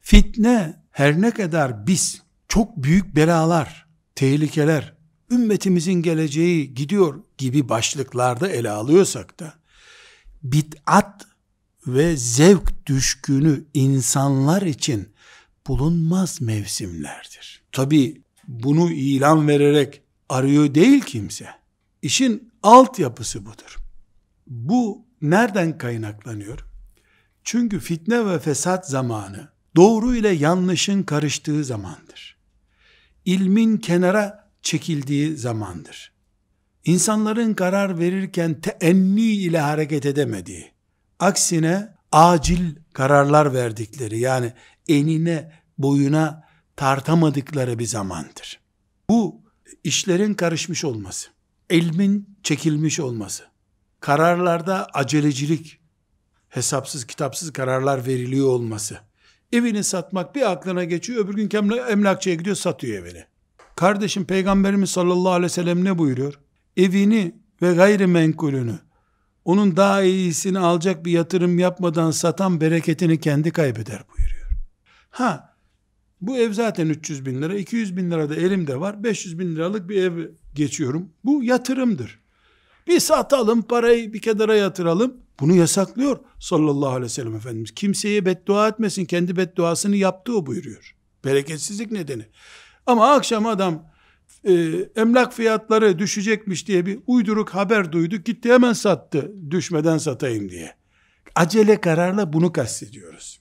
Fitne her ne kadar biz çok büyük belalar, tehlikeler, ümmetimizin geleceği gidiyor gibi başlıklarda ele alıyorsak da bid'at ve zevk düşkünü insanlar için bulunmaz mevsimlerdir. Tabi bunu ilan vererek arıyor değil kimse. İşin altyapısı budur. Bu nereden kaynaklanıyor? Çünkü fitne ve fesat zamanı doğru ile yanlışın karıştığı zamandır. İlmin kenara çekildiği zamandır. İnsanların karar verirken teenni ile hareket edemediği, aksine acil kararlar verdikleri yani enine boyuna tartamadıkları bir zamandır. Bu işlerin karışmış olması, ilmin çekilmiş olması, kararlarda acelecilik, hesapsız kitapsız kararlar veriliyor olması, Evini satmak bir aklına geçiyor. Öbür gün emlakçıya gidiyor satıyor evini. Kardeşim Peygamberimiz sallallahu aleyhi ve sellem ne buyuruyor? Evini ve gayrimenkulünü onun daha iyisini alacak bir yatırım yapmadan satan bereketini kendi kaybeder buyuruyor. Ha bu ev zaten 300 bin lira, 200 bin lira da elimde var, 500 bin liralık bir ev geçiyorum. Bu yatırımdır. Bir satalım parayı bir kenara yatıralım. Bunu yasaklıyor sallallahu aleyhi ve sellem Efendimiz. Kimseye beddua etmesin. Kendi bedduasını yaptı o buyuruyor. Bereketsizlik nedeni. Ama akşam adam e, emlak fiyatları düşecekmiş diye bir uyduruk haber duydu. Gitti hemen sattı. Düşmeden satayım diye. Acele kararla bunu kastediyoruz.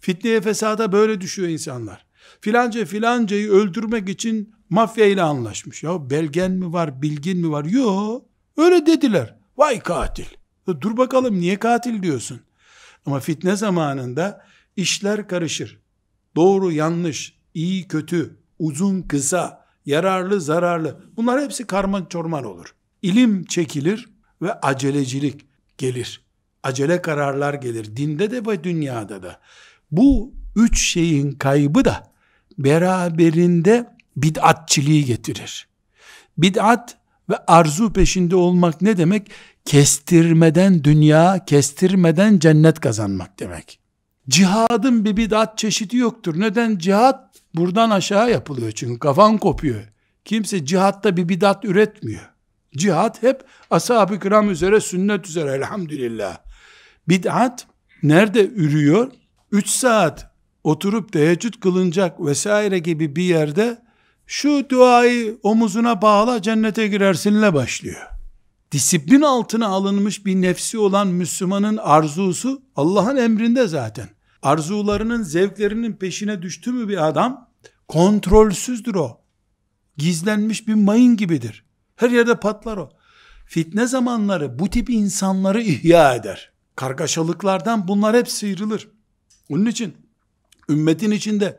Fitneye fesada böyle düşüyor insanlar. Filanca filancayı öldürmek için mafya ile anlaşmış. Ya belgen mi var, bilgin mi var? Yok. Öyle dediler. Vay katil. E, dur bakalım niye katil diyorsun? Ama fitne zamanında işler karışır. Doğru yanlış, iyi kötü, uzun kısa, yararlı zararlı. Bunlar hepsi karman çorman olur. İlim çekilir ve acelecilik gelir. Acele kararlar gelir. Dinde de ve dünyada da. Bu üç şeyin kaybı da beraberinde bid'atçiliği getirir. Bid'at ve arzu peşinde olmak ne demek? Kestirmeden dünya, kestirmeden cennet kazanmak demek. Cihadın bir bidat çeşidi yoktur. Neden? Cihad buradan aşağı yapılıyor çünkü kafan kopuyor. Kimse cihatta bir bidat üretmiyor. Cihad hep ashab-ı kiram üzere, sünnet üzere elhamdülillah. Bid'at nerede ürüyor? 3 saat oturup teheccüd kılınacak vesaire gibi bir yerde şu duayı omuzuna bağla cennete girersinle başlıyor. Disiplin altına alınmış bir nefsi olan Müslümanın arzusu Allah'ın emrinde zaten. Arzularının, zevklerinin peşine düştü mü bir adam, kontrolsüzdür o. Gizlenmiş bir mayın gibidir. Her yerde patlar o. Fitne zamanları bu tip insanları ihya eder. Kargaşalıklardan bunlar hep sıyrılır. Onun için ümmetin içinde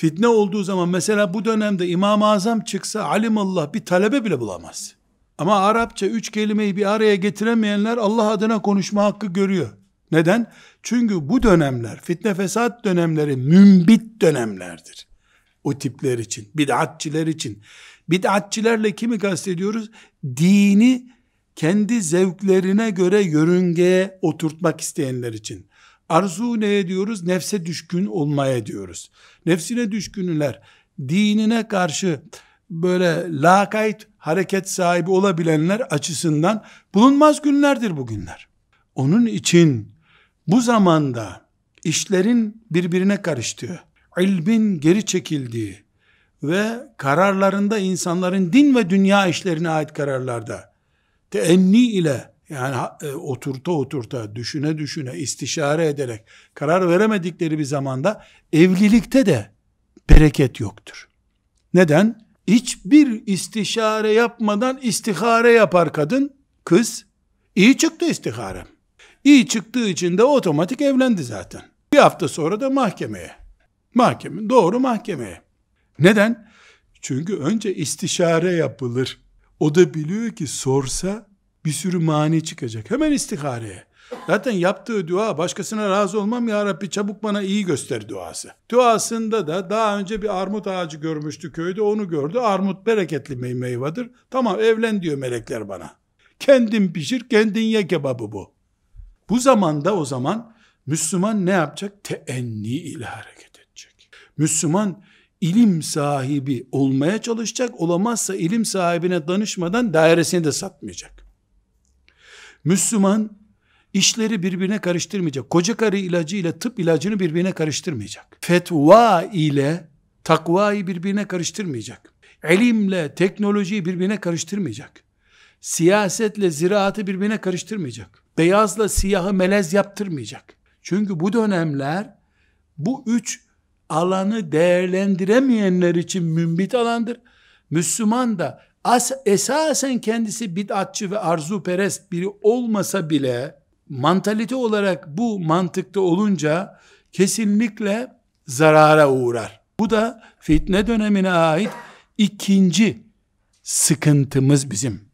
Fitne olduğu zaman mesela bu dönemde İmam-ı Azam çıksa alimallah bir talebe bile bulamaz. Ama Arapça üç kelimeyi bir araya getiremeyenler Allah adına konuşma hakkı görüyor. Neden? Çünkü bu dönemler, fitne fesat dönemleri mümbit dönemlerdir. O tipler için, bid'atçiler için. Bid'atçilerle kimi kastediyoruz? Dini kendi zevklerine göre yörüngeye oturtmak isteyenler için. Arzu neye diyoruz? Nefse düşkün olmaya diyoruz. Nefsine düşkünler dinine karşı böyle lakayt hareket sahibi olabilenler açısından bulunmaz günlerdir bugünler. Onun için bu zamanda işlerin birbirine karıştığı, ilmin geri çekildiği ve kararlarında insanların din ve dünya işlerine ait kararlarda teenni ile yani e, oturta oturta, düşüne düşüne, istişare ederek karar veremedikleri bir zamanda evlilikte de bereket yoktur. Neden? Hiçbir istişare yapmadan istihare yapar kadın, kız. İyi çıktı istihare. İyi çıktığı için de otomatik evlendi zaten. Bir hafta sonra da mahkemeye. Mahkeme, doğru mahkemeye. Neden? Çünkü önce istişare yapılır. O da biliyor ki sorsa bir sürü mani çıkacak. Hemen istihareye. Zaten yaptığı dua başkasına razı olmam ya Rabbi çabuk bana iyi göster duası. Duasında da daha önce bir armut ağacı görmüştü köyde onu gördü. Armut bereketli bir meyvedir. Tamam evlen diyor melekler bana. Kendin pişir kendin ye kebabı bu. Bu zamanda o zaman Müslüman ne yapacak? Teenni ile hareket edecek. Müslüman ilim sahibi olmaya çalışacak. Olamazsa ilim sahibine danışmadan dairesini de satmayacak. Müslüman işleri birbirine karıştırmayacak. Koca karı ilacı ile tıp ilacını birbirine karıştırmayacak. Fetva ile takvayı birbirine karıştırmayacak. İlimle teknolojiyi birbirine karıştırmayacak. Siyasetle ziraatı birbirine karıştırmayacak. Beyazla siyahı melez yaptırmayacak. Çünkü bu dönemler bu üç alanı değerlendiremeyenler için mümbit alandır. Müslüman da as esasen kendisi bid'atçı ve arzuperest biri olmasa bile mantalite olarak bu mantıkta olunca kesinlikle zarara uğrar. Bu da fitne dönemine ait ikinci sıkıntımız bizim.